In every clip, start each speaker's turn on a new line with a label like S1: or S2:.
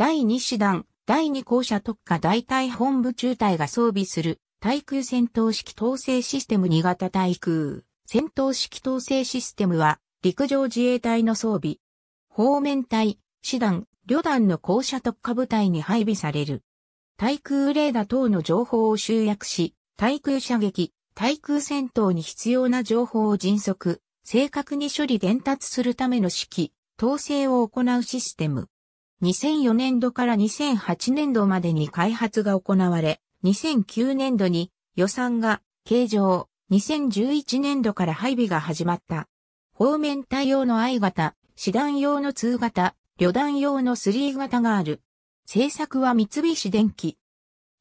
S1: 第2師団、第2校舎特化大隊本部中隊が装備する、対空戦闘式統制システム2型対空。戦闘式統制システムは、陸上自衛隊の装備。方面隊、師団、旅団の校舎特化部隊に配備される。対空レーダ等の情報を集約し、対空射撃、対空戦闘に必要な情報を迅速、正確に処理伝達するための指揮、統制を行うシステム。2004年度から2008年度までに開発が行われ、2009年度に予算が計上、2011年度から配備が始まった。方面対応の I 型、師団用の2型、旅団用の3型がある。製作は三菱電機。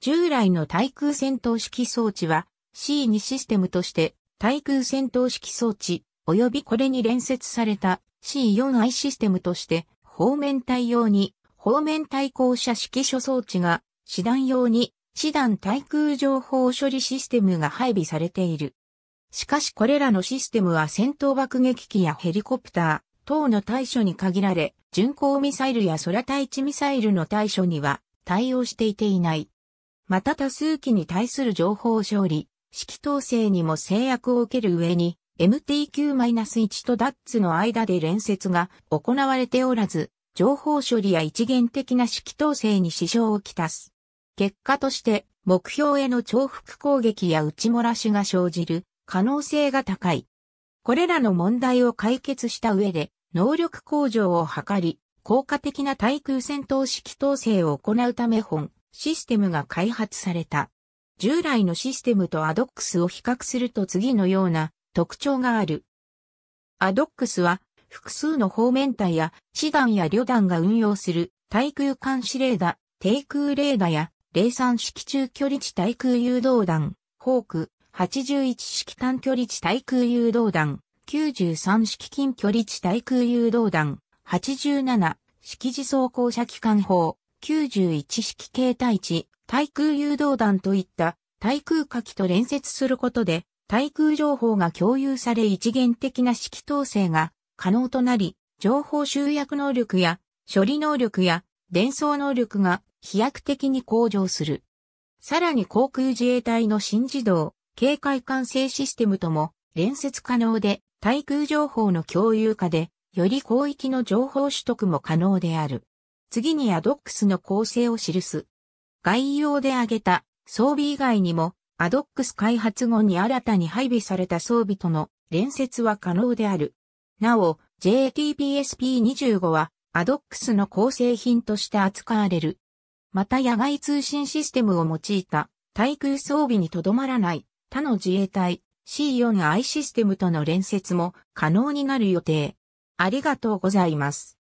S1: 従来の対空戦闘式装置は C2 システムとして対空戦闘式装置及びこれに連接された C4i システムとして方面対応に、方面対向車指揮所装置が、師団用に、師団対空情報処理システムが配備されている。しかしこれらのシステムは戦闘爆撃機やヘリコプター等の対処に限られ、巡航ミサイルや空対地ミサイルの対処には対応していていない。また多数機に対する情報処理、指揮統制にも制約を受ける上に、MTQ-1 と DATS の間で連接が行われておらず、情報処理や一元的な指揮統制に支障をきたす。結果として、目標への重複攻撃や打ち漏らしが生じる可能性が高い。これらの問題を解決した上で、能力向上を図り、効果的な対空戦闘指揮統制を行うため本、システムが開発された。従来のシステムとアドックスを比較すると次のような特徴がある。アドックスは複数の方面隊や師団や旅団が運用する対空監視レーダ、ー、低空レーダや零三式中距離地対空誘導弾、ホーク81式短距離地対空誘導弾、93式近距離地対空誘導弾、87式自走降車機関砲、91式形態地、対空誘導弾といった対空火器と連接することで対空情報が共有され一元的な指揮統制が可能となり、情報集約能力や処理能力や伝送能力が飛躍的に向上する。さらに航空自衛隊の新自動警戒管制システムとも連接可能で対空情報の共有化でより広域の情報取得も可能である。次にアドックスの構成を記す。概要で挙げた装備以外にもアドックス開発後に新たに配備された装備との連接は可能である。なお、JTPSP25 はアドックスの構成品として扱われる。また野外通信システムを用いた対空装備にとどまらない他の自衛隊 C4i システムとの連接も可能になる予定。ありがとうございます。